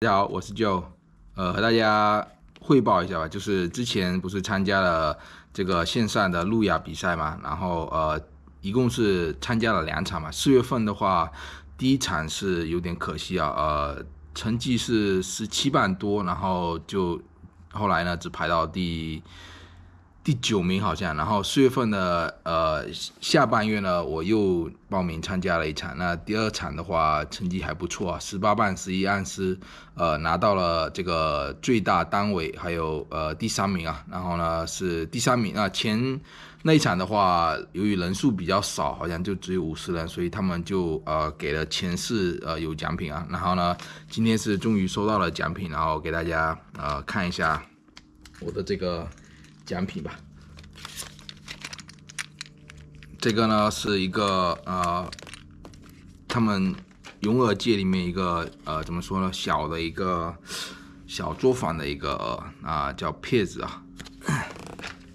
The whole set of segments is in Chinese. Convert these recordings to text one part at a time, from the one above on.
大家好，我是 Joe，呃，和大家汇报一下吧，就是之前不是参加了这个线上的路亚比赛嘛，然后呃，一共是参加了两场嘛，四月份的话，第一场是有点可惜啊，呃，成绩是十七万多，然后就后来呢只排到第。第九名好像，然后四月份的呃下半月呢，我又报名参加了一场。那第二场的话成绩还不错啊，十八万十一安斯，呃拿到了这个最大单位，还有呃第三名啊。然后呢是第三名啊，前那一场的话，由于人数比较少，好像就只有五十人，所以他们就呃给了前四呃有奖品啊。然后呢今天是终于收到了奖品，然后给大家呃看一下我的这个奖品吧。这个呢是一个呃，他们永尔界里面一个呃，怎么说呢？小的一个小作坊的一个啊，叫骗子啊。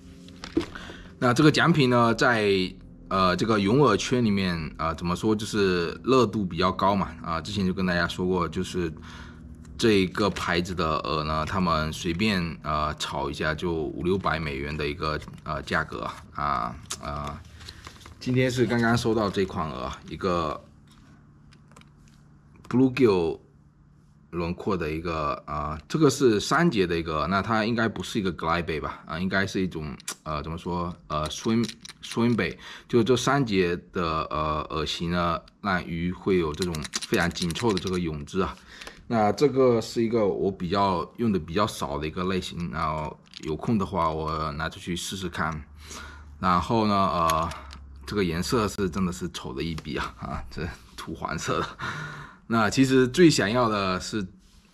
那这个奖品呢，在呃这个永尔圈里面啊，怎么说就是热度比较高嘛啊。之前就跟大家说过，就是这一个牌子的饵呢，他们随便呃炒一下就五六百美元的一个呃价格啊啊。今天是刚刚收到这款啊，一个 bluegill 轮廓的一个啊，这个是三节的一个，那它应该不是一个 glide 吧？啊，应该是一种呃，怎么说？呃，swim swim Bay，就这三节的呃耳型呢，让鱼会有这种非常紧凑的这个泳姿啊。那这个是一个我比较用的比较少的一个类型，然后有空的话我拿出去试试看。然后呢，呃。这个颜色是真的是丑的一逼啊 啊，这土黄色的。那其实最想要的是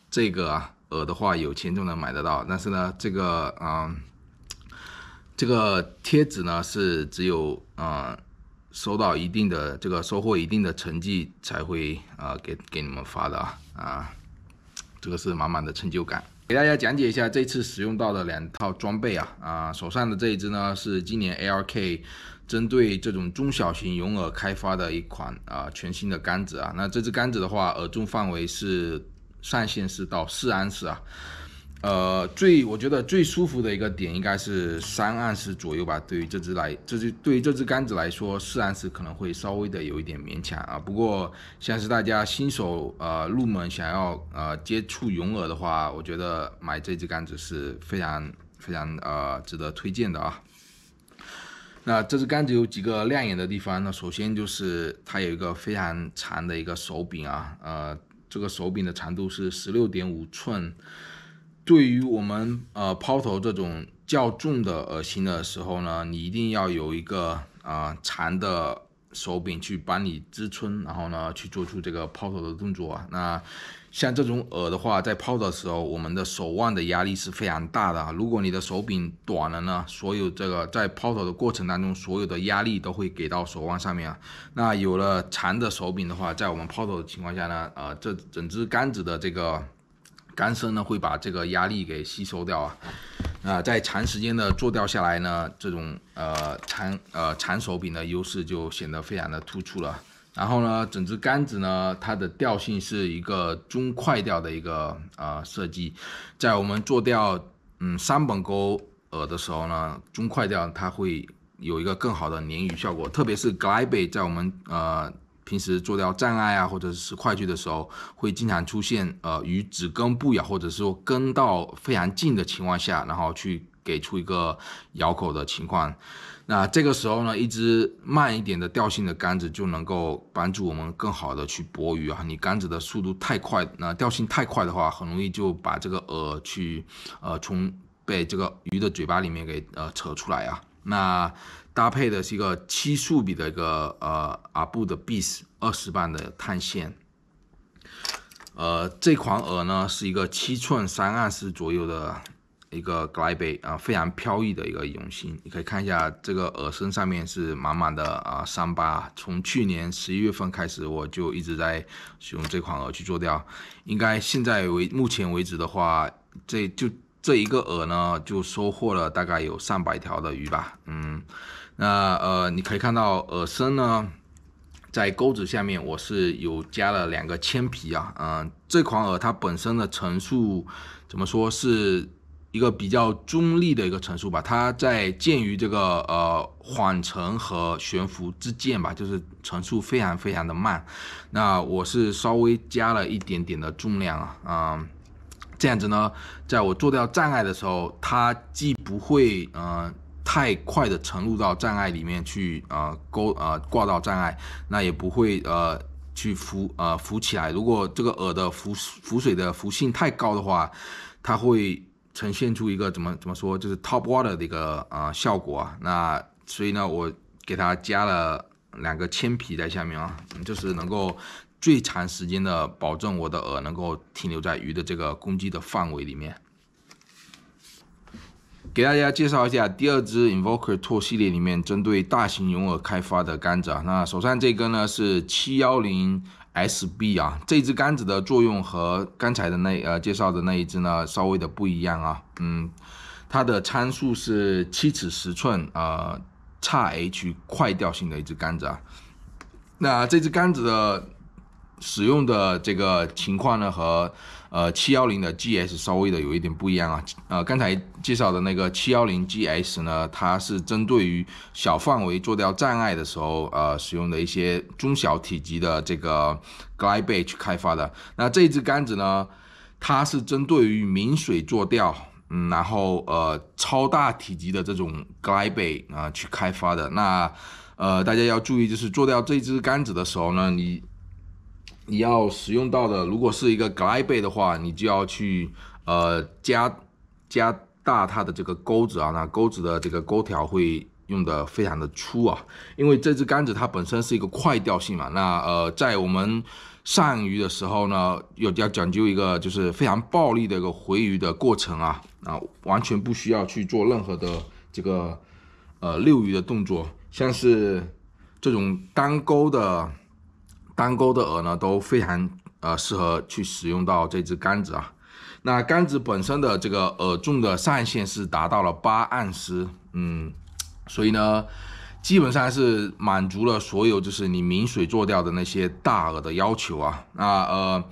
这个啊，耳的话，有钱就能买得到。但是呢，这个嗯，这个贴纸呢是只有嗯收到一定的这个收获一定的成绩才会呃给给你们发的啊啊，这个是满满的成就感。给大家讲解一下这次使用到的两套装备啊啊，手上的这一支呢是今年 LK 针对这种中小型泳饵开发的一款啊全新的杆子啊。那这支杆子的话，饵重范围是上限是到四安氏啊。呃，最我觉得最舒服的一个点应该是三盎司左右吧。对于这只来，这只对于这只杆子来说，四盎司可能会稍微的有一点勉强啊。不过，像是大家新手呃入门想要呃接触勇耳的话，我觉得买这支杆子是非常非常呃值得推荐的啊。那这支杆子有几个亮眼的地方呢？首先就是它有一个非常长的一个手柄啊，呃，这个手柄的长度是十六点五寸。对于我们呃抛投这种较重的饵型的时候呢，你一定要有一个啊长的手柄去帮你支撑，然后呢去做出这个抛投的动作啊。那像这种饵的话，在抛的时候，我们的手腕的压力是非常大的。如果你的手柄短了呢，所有这个在抛投的过程当中，所有的压力都会给到手腕上面啊。那有了长的手柄的话，在我们抛投的情况下呢，啊，这整支杆子的这个。竿身呢会把这个压力给吸收掉啊，那在长时间的坐钓下来呢，这种呃长呃长手柄的优势就显得非常的突出了。然后呢，整只竿子呢，它的调性是一个中快调的一个呃设计，在我们坐钓嗯三本钩饵的时候呢，中快调它会有一个更好的鲶鱼效果，特别是 glide 在我们呃平时做钓障碍啊，或者是快距的时候，会经常出现呃鱼只跟不咬，或者是说跟到非常近的情况下，然后去给出一个咬口的情况。那这个时候呢，一只慢一点的调性的杆子就能够帮助我们更好的去搏鱼啊。你杆子的速度太快，那调性太快的话，很容易就把这个饵去呃从被这个鱼的嘴巴里面给呃扯出来啊。那搭配的是一个七速比的一个呃阿布的 bis 二十磅的碳线，呃，这款饵呢是一个七寸三二十左右的一个 gly 杯啊，非常飘逸的一个泳心。你可以看一下这个饵身上面是满满的啊伤疤。从去年十一月份开始，我就一直在使用这款饵去做钓，应该现在为目前为止的话，这就这一个饵呢就收获了大概有上百条的鱼吧，嗯。那呃，你可以看到耳身呢，在钩子下面我是有加了两个铅皮啊，嗯，这款耳它本身的层数怎么说是一个比较中立的一个层数吧，它在介于这个呃缓沉和悬浮之间吧，就是层数非常非常的慢。那我是稍微加了一点点的重量啊，嗯，这样子呢，在我做掉障碍的时候，它既不会嗯。太快的沉入到障碍里面去，呃，勾呃挂到障碍，那也不会呃去浮呃浮起来。如果这个饵的浮浮水的浮性太高的话，它会呈现出一个怎么怎么说，就是 top water 的一个啊效果啊。那所以呢，我给它加了两个铅皮在下面啊，就是能够最长时间的保证我的饵能够停留在鱼的这个攻击的范围里面。给大家介绍一下第二支 Invoker t o o 系列里面针对大型勇饵开发的杆子啊，那手上这根呢是七幺零 SB 啊，这支杆子的作用和刚才的那呃介绍的那一只呢稍微的不一样啊，嗯，它的参数是七尺十寸啊，差 H 快调性的一支杆子啊，那这支杆子的。使用的这个情况呢，和呃七幺零的 GS 稍微的有一点不一样啊。呃，刚才介绍的那个七幺零 GS 呢，它是针对于小范围做钓障碍的时候，呃，使用的一些中小体积的这个 glide b a 去开发的。那这支杆子呢，它是针对于明水做钓，然后呃超大体积的这种 glide b a 啊去开发的。那呃，大家要注意，就是做钓这支杆子的时候呢，你。你要使用到的，如果是一个 glide 的话，你就要去呃加加大它的这个钩子啊，那钩子的这个钩条会用的非常的粗啊，因为这支杆子它本身是一个快钓性嘛，那呃在我们上鱼的时候呢，有要讲究一个就是非常暴力的一个回鱼的过程啊，啊完全不需要去做任何的这个呃遛鱼的动作，像是这种单钩的。单钩的饵呢都非常呃适合去使用到这支杆子啊，那杆子本身的这个饵重的上限是达到了八盎司，嗯，所以呢基本上是满足了所有就是你明水做钓的那些大饵的要求啊，那呃。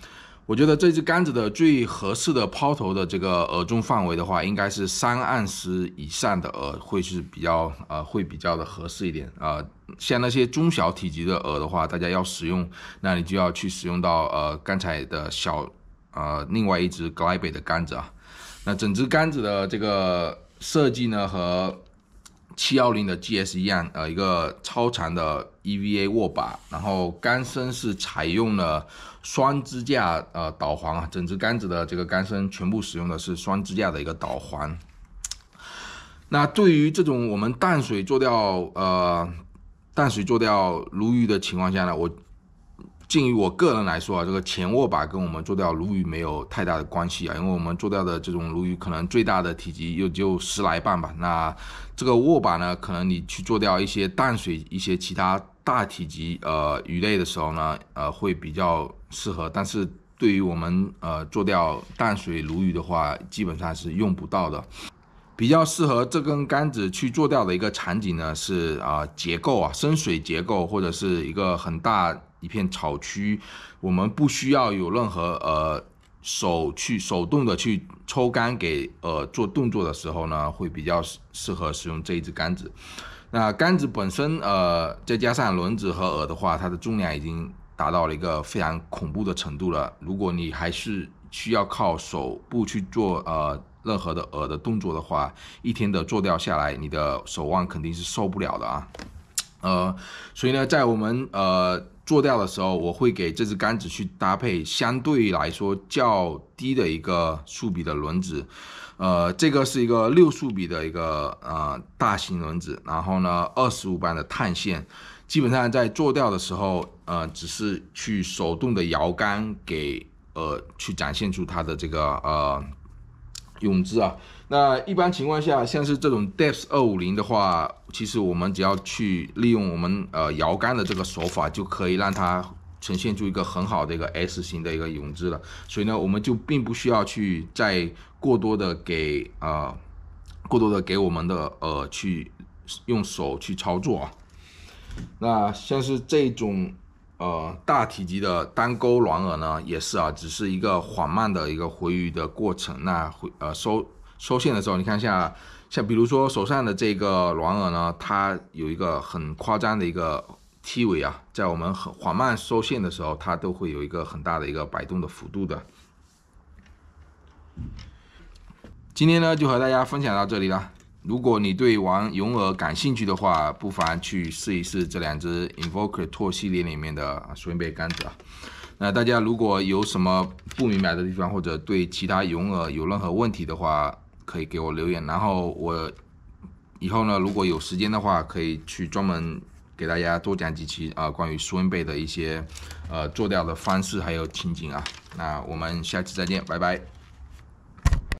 我觉得这支杆子的最合适的抛投的这个饵重范围的话，应该是三盎司以上的饵会是比较呃会比较的合适一点啊。像那些中小体积的饵的话，大家要使用，那你就要去使用到呃刚才的小呃另外一只 g l i e 的杆子啊。那整支杆子的这个设计呢和。七幺零的 GS 一样，呃，一个超长的 EVA 握把，然后杆身是采用了双支架呃导环啊，整支杆子的这个杆身全部使用的是双支架的一个导环。那对于这种我们淡水做钓，呃，淡水做钓鲈鱼的情况下呢，我。鉴于我个人来说啊，这个前握把跟我们做钓鲈鱼没有太大的关系啊，因为我们做钓的这种鲈鱼可能最大的体积又就十来磅吧。那这个握把呢，可能你去做掉一些淡水、一些其他大体积呃鱼类的时候呢，呃会比较适合。但是对于我们呃做钓淡水鲈鱼的话，基本上是用不到的。比较适合这根杆子去做钓的一个场景呢，是啊结构啊深水结构或者是一个很大。一片草区，我们不需要有任何呃手去手动的去抽杆。给呃做动作的时候呢，会比较适适合使用这一支杆子。那杆子本身呃再加上轮子和饵的话，它的重量已经达到了一个非常恐怖的程度了。如果你还是需要靠手部去做呃任何的饵的动作的话，一天的做钓下来，你的手腕肯定是受不了的啊。呃，所以呢，在我们呃。做钓的时候，我会给这支杆子去搭配相对来说较低的一个速比的轮子，呃，这个是一个六速比的一个呃大型轮子，然后呢，二十五磅的碳线，基本上在做钓的时候，呃，只是去手动的摇杆给呃去展现出它的这个呃。泳姿啊，那一般情况下，像是这种 depth 二五零的话，其实我们只要去利用我们呃摇杆的这个手法，就可以让它呈现出一个很好的一个 S 型的一个泳姿了。所以呢，我们就并不需要去再过多的给啊，过多的给我们的呃去用手去操作啊。那像是这种。呃，大体积的单钩软饵呢，也是啊，只是一个缓慢的一个回鱼的过程。那回呃收收线的时候，你看一下，像比如说手上的这个软饵呢，它有一个很夸张的一个 T 尾啊，在我们很缓慢收线的时候，它都会有一个很大的一个摆动的幅度的。今天呢，就和大家分享到这里了。如果你对玩勇饵感兴趣的话，不妨去试一试这两只 i n v o c a t o r 系列里面的 Swimb 子啊。那大家如果有什么不明白的地方，或者对其他勇饵有任何问题的话，可以给我留言。然后我以后呢，如果有时间的话，可以去专门给大家多讲几期啊关于 Swimb 的一些呃做钓的方式还有情景啊。那我们下期再见，拜拜。